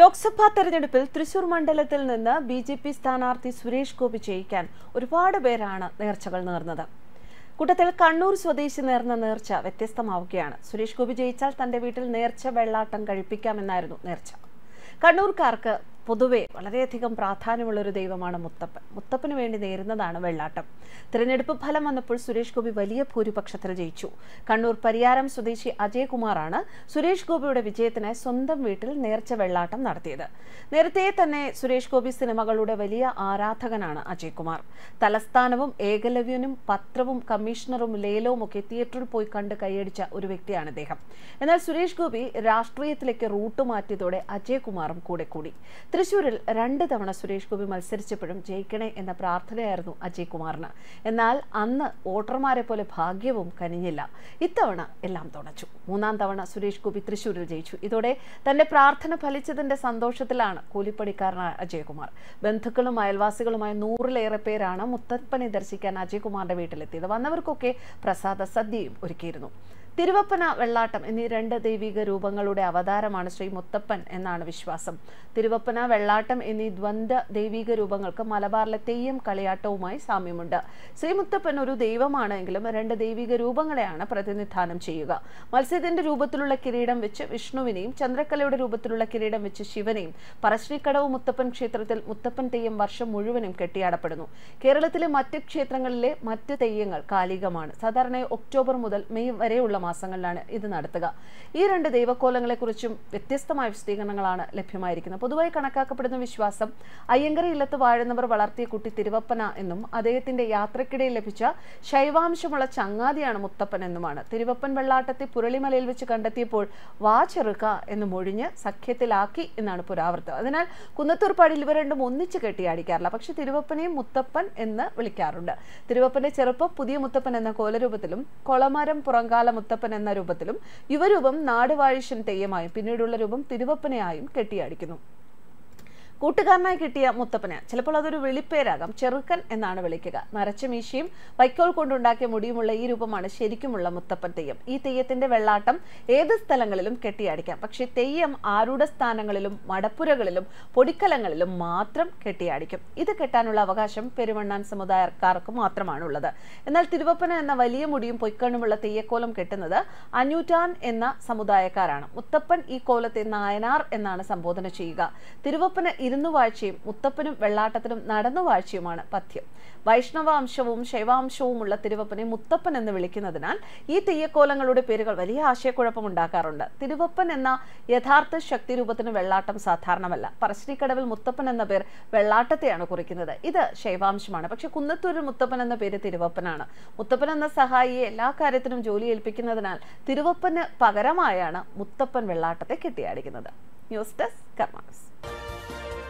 ലോക്സഭാ തെരഞ്ഞെടുപ്പിൽ തൃശൂർ മണ്ഡലത്തിൽ നിന്ന് ബി ജെ പി സ്ഥാനാർത്ഥി സുരേഷ് ഗോപി ജയിക്കാൻ ഒരുപാട് പേരാണ് നേർച്ചകൾ നേർന്നത് കൂട്ടത്തിൽ കണ്ണൂർ സ്വദേശി നേർന്ന നേർച്ച വ്യത്യസ്തമാവുകയാണ് സുരേഷ് ഗോപി ജയിച്ചാൽ തന്റെ വീട്ടിൽ നേർച്ച വെള്ളാട്ടം കഴിപ്പിക്കാമെന്നായിരുന്നു നേർച്ച കണ്ണൂർക്കാർക്ക് പൊതുവെ വളരെയധികം പ്രാധാന്യമുള്ളൊരു ദൈവമാണ് മുത്തപ്പൻ മുത്തപ്പന് വേണ്ടി നേരുന്നതാണ് വെള്ളാട്ടം തിരഞ്ഞെടുപ്പ് ഫലം വന്നപ്പോൾ സുരേഷ് ഗോപി വലിയ ഭൂരിപക്ഷത്തിൽ ജയിച്ചു കണ്ണൂർ പരിയാരം സ്വദേശി അജയ്കുമാറാണ് സുരേഷ് ഗോപിയുടെ വിജയത്തിനായി സ്വന്തം വീട്ടിൽ നേർച്ച വെള്ളാട്ടം നടത്തിയത് നേരത്തെ തന്നെ സുരേഷ് ഗോപി സിനിമകളുടെ വലിയ ആരാധകനാണ് അജയ്കുമാർ തലസ്ഥാനവും ഏകലവ്യനും പത്രവും കമ്മീഷണറും ലേലവും ഒക്കെ തിയേറ്ററിൽ പോയി കണ്ട് കൈയടിച്ച ഒരു വ്യക്തിയാണ് അദ്ദേഹം എന്നാൽ സുരേഷ് ഗോപി രാഷ്ട്രീയത്തിലേക്ക് റൂട്ട് മാറ്റിയതോടെ അജയ്കുമാറും കൂടെ കൂടി തൃശൂരിൽ രണ്ട് തവണ സുരേഷ് ഗോപി മത്സരിച്ചപ്പോഴും ജയിക്കണേ എന്ന പ്രാർത്ഥനയായിരുന്നു അജയ് കുമാറിന് എന്നാൽ അന്ന് വോട്ടർമാരെ പോലെ ഭാഗ്യവും കനിഞ്ഞില്ല ഇത്തവണ എല്ലാം തുണച്ചു മൂന്നാം തവണ സുരേഷ് ഗോപി തൃശൂരിൽ ജയിച്ചു ഇതോടെ തന്റെ പ്രാർത്ഥന ഫലിച്ചതിന്റെ സന്തോഷത്തിലാണ് കൂലിപ്പണിക്കാരനായ അജയ്കുമാർ ബന്ധുക്കളും അയൽവാസികളുമായ നൂറിലേറെ പേരാണ് മുത്തപ്പനെ ദർശിക്കാൻ അജയ്കുമാറിന്റെ വീട്ടിലെത്തിയത് വന്നവർക്കൊക്കെ പ്രസാദ സദ്യയും ഒരുക്കിയിരുന്നു തിരുവപ്പന വെള്ളാട്ടം എന്നീ രണ്ട് ദൈവിക രൂപങ്ങളുടെ അവതാരമാണ് ശ്രീ മുത്തപ്പൻ എന്നാണ് വിശ്വാസം തിരുവപ്പന വെള്ളാട്ടം എന്നീ ദ്വന്ദ് ദൈവിക രൂപങ്ങൾക്ക് മലബാറിലെ തെയ്യം കളിയാട്ടവുമായി സാമ്യമുണ്ട് ശ്രീ മുത്തപ്പൻ ഒരു ദൈവമാണെങ്കിലും രണ്ട് ദൈവിക രൂപങ്ങളെയാണ് പ്രതിനിധാനം ചെയ്യുക മത്സ്യത്തിന്റെ രൂപത്തിലുള്ള കിരീടം വെച്ച് വിഷ്ണുവിനെയും ചന്ദ്രക്കലയുടെ രൂപത്തിലുള്ള കിരീടം വെച്ച് ശിവനെയും പറശ്ശിനിക്കടവ് മുത്തപ്പൻ ക്ഷേത്രത്തിൽ മുത്തപ്പൻ തെയ്യം വർഷം മുഴുവനും കെട്ടിയാടപ്പെടുന്നു കേരളത്തിലെ മറ്റ് ക്ഷേത്രങ്ങളിലെ മറ്റ് തെയ്യങ്ങൾ കാലികമാണ് സാധാരണ ഒക്ടോബർ മുതൽ മെയ് വരെയുള്ള മാസങ്ങളിലാണ് ഇത് നടത്തുക ഈ രണ്ട് ദൈവക്കോലങ്ങളെക്കുറിച്ചും വ്യത്യസ്തമായ വിശദീകരണങ്ങളാണ് ലഭ്യമായിരിക്കുന്നത് പൊതുവായി കണക്കാക്കപ്പെടുന്ന വിശ്വാസം അയ്യങ്കര ഇല്ലത്ത് വാഴുന്നവർ വളർത്തിയ കുട്ടി തിരുവപ്പന എന്നും അദ്ദേഹത്തിന്റെ യാത്രക്കിടയിൽ ലഭിച്ച ശൈവാംശമുള്ള ചങ്ങാതിയാണ് മുത്തപ്പൻ എന്നുമാണ് തിരുവപ്പൻ വെള്ളാട്ടത്തെ പുരളിമലയിൽ വെച്ച് കണ്ടെത്തിയപ്പോൾ വാ ചെറുക്ക എന്ന് മൊഴിഞ്ഞ് സഖ്യത്തിലാക്കി എന്നാണ് പുരാവൃത്തം അതിനാൽ കുന്നത്തൂർപ്പാടിൽ ഇവ രണ്ടും ഒന്നിച്ച് കെട്ടിയാടിക്കാറില്ല പക്ഷെ തിരുവപ്പനെയും മുത്തപ്പൻ എന്ന് വിളിക്കാറുണ്ട് തിരുവപ്പന്റെ ചെറുപ്പം പുതിയ മുത്തപ്പൻ എന്ന കോലരൂപത്തിലും കൊളമരം പുറങ്കാല മുത്തപ്പൻ മുത്തപ്പൻ എന്ന രൂപത്തിലും യുവരൂപം നാടുവാഴിഷൻ തെയ്യമായും പിന്നീടുള്ള രൂപം തിരുവപ്പനയായും കെട്ടിയാടിക്കുന്നു കൂട്ടുകാരനായി കിട്ടിയ മുത്തപ്പന് ചിലപ്പോൾ അതൊരു വെളിപ്പേരാകാം ചെറുക്കൻ എന്നാണ് വിളിക്കുക നരച്ച മീശയും വൈക്കോൽ കൊണ്ടുണ്ടാക്കിയ മുടിയുമുള്ള ഈ രൂപമാണ് ശരിക്കുമുള്ള മുത്തപ്പൻ തെയ്യം ഈ തെയ്യത്തിന്റെ വെള്ളാട്ടം ഏത് സ്ഥലങ്ങളിലും കെട്ടിയടിക്കാം പക്ഷേ തെയ്യം ആരുടെ സ്ഥാനങ്ങളിലും മടപ്പുരകളിലും പൊടിക്കലങ്ങളിലും മാത്രം കെട്ടിയാടിക്കും ഇത് കെട്ടാനുള്ള അവകാശം പെരുവണ്ണാൻ സമുദായക്കാർക്ക് ഉള്ളത് എന്നാൽ തിരുവപ്പന എന്ന വലിയ മുടിയും പൊയ്ക്കണ്ണുമുള്ള തെയ്യക്കോലം കെട്ടുന്നത് അനൂറ്റാൻ എന്ന സമുദായക്കാരാണ് മുത്തപ്പൻ ഈ കോലത്തെ നായനാർ എന്നാണ് സംബോധന ചെയ്യുക തിരുവപ്പന വാഴ്ചയും മുത്തപ്പനും വെള്ളാട്ടത്തിനും വാഴ്ചയുമാണ് പഥ്യം വൈഷ്ണവാംശവും ശൈവാംശവും ഉള്ള തിരുവപ്പനെ മുത്തപ്പൻ എന്ന് വിളിക്കുന്നതിനാൽ ഈ തെയ്യക്കോലങ്ങളുടെ പേരുകൾ വലിയ ആശയക്കുഴപ്പമുണ്ടാക്കാറുണ്ട് ഉണ്ടാക്കാറുണ്ട് തിരുവപ്പൻ എന്ന യഥാർത്ഥ ശക്തി രൂപത്തിന് വെള്ളാട്ടം സാധാരണമല്ല പറശ്ശിനിക്കടവിൽ മുത്തപ്പൻ എന്ന പേർ വെള്ളാട്ടത്തെയാണ് കുറിക്കുന്നത് ഇത് ശൈവാംശമാണ് പക്ഷെ കുന്നത്തൂരിൽ മുത്തപ്പൻ എന്ന പേര് തിരുവപ്പനാണ് മുത്തപ്പൻ എന്ന സഹായിയെ എല്ലാ കാര്യത്തിനും ജോലി ഏൽപ്പിക്കുന്നതിനാൽ തിരുവപ്പന് പകരമായാണ് മുത്തപ്പൻ വെള്ളാട്ടത്തെ കെട്ടിയാടിക്കുന്നത് ന്യൂസ് ഡെസ്ക് കർമാസ്